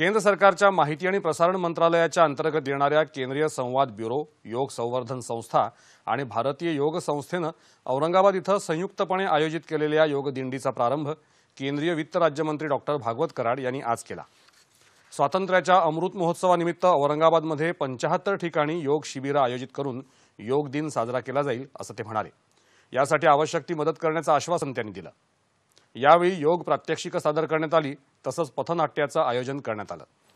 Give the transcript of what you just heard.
केंद्र सरकारच्या माहिती आणि प्रसारण मंत्रालयाच्या अंतर्गत येणाऱ्या केंद्रीय संवाद ब्युरो योग संवर्धन संस्था आणि भारतीय योग संस्थेनं औरंगाबाद इथं संयुक्तपणे आयोजित केलेल्या योग दिंडीचा प्रारंभ केंद्रीय वित्त राज्यमंत्री डॉक्टर भागवत कराड यांनी आज केला स्वातंत्र्याच्या अमृत महोत्सवानिमित्त औरंगाबादमध्ये पंचाहत्तर ठिकाणी योग शिबिरं आयोजित करून योग दिन साजरा केला जाईल असं ते म्हणाले यासाठी आवश्यक ती मदत करण्याचं आश्वासन त्यांनी दिलं यावेळी योग प्रात्यक्षिकं सादर करण्यात आली तसंच पथनाट्याचं आयोजन करण्यात आलं